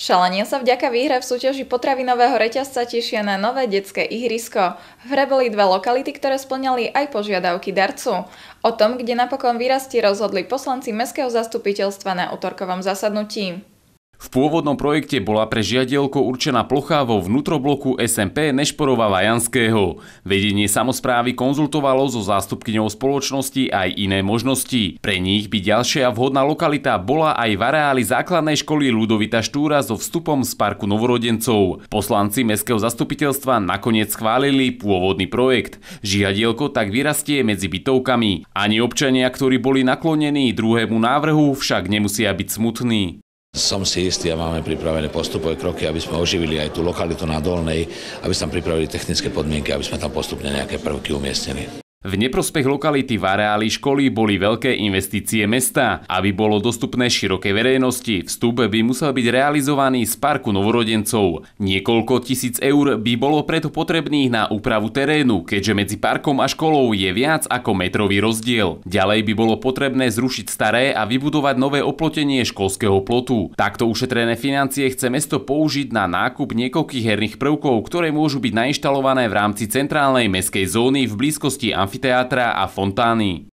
Šalania sa vďaka výhre v súťaži potravinového reťazca tešia na nové detské ihrisko. V hre boli dva lokality, ktoré splňali aj požiadavky darcu. O tom, kde napokon vyrastie, rozhodli poslanci Mestského zastupiteľstva na útorkovom zasadnutí. V pôvodnom projekte bola pre žiadielko určená plocha vo vnútrobloku SMP Nešporova Vajanského. Vedenie samozprávy konzultovalo so zástupkyňou spoločnosti aj iné možnosti. Pre nich by ďalšia vhodná lokalita bola aj v areáli základnej školy Ludovita Štúra so vstupom z parku novorodencov. Poslanci mestského zastupiteľstva nakoniec schválili pôvodný projekt. Žiadielko tak vyrastie medzi bytovkami. Ani občania, ktorí boli naklonení druhému návrhu, však nemusia byť smutní. Som si istý a máme pripravené postupové kroky, aby sme oživili aj tú lokalitu na Dolnej, aby sme pripravili technické podmienky, aby sme tam postupne nejaké prvky umiestnili. V neprospech lokality v areáli školy boli veľké investície mesta. Aby bolo dostupné širokej verejnosti, vstup by musel byť realizovaný z parku novorodencov. Niekoľko tisíc eur by bolo preto potrebných na úpravu terénu, keďže medzi parkom a školou je viac ako metrový rozdiel. Ďalej by bolo potrebné zrušiť staré a vybudovať nové oplotenie školského plotu. Takto ušetrené financie chce mesto použiť na nákup niekoľkých herných prvkov, ktoré môžu byť nainštalované v rámci centrálnej meskej zóny v blízkosti amfiteátra amfiteátra a fontány.